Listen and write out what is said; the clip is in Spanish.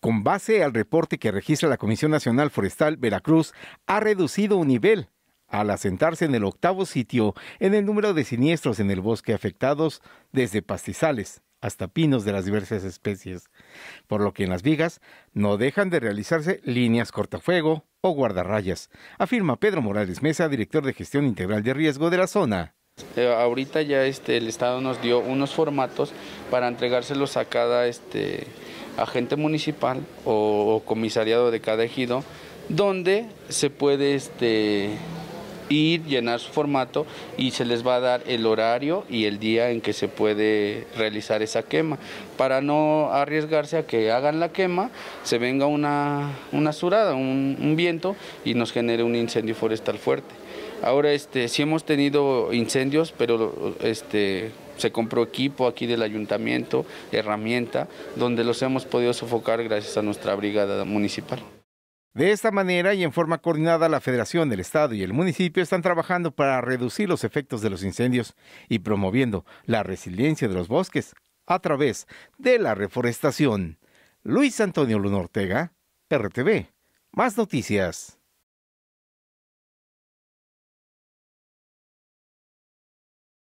Con base al reporte que registra la Comisión Nacional Forestal, Veracruz ha reducido un nivel al asentarse en el octavo sitio en el número de siniestros en el bosque afectados desde pastizales hasta pinos de las diversas especies, por lo que en las vigas no dejan de realizarse líneas cortafuego o guardarrayas, afirma Pedro Morales Mesa, director de gestión integral de riesgo de la zona. Eh, ahorita ya este, el Estado nos dio unos formatos para entregárselos a cada este, agente municipal o, comisariado de cada ejido, donde se puede este, ir, llenar su formato y se les va a dar el horario y el día en que se puede realizar esa quema, para no arriesgarse a que hagan la quema, se venga una, surada, un viento y nos genere un incendio forestal fuerte. Ahora este, sí hemos tenido incendios, pero este, se compró equipo aquí del ayuntamiento, herramienta, donde los hemos podido sofocar gracias a nuestra brigada municipal. De esta manera y en forma coordinada, la Federación, el Estado y el municipio están trabajando para reducir los efectos de los incendios y promoviendo la resiliencia de los bosques a través de la reforestación. Luis Antonio Luna Ortega, RTV. Más noticias.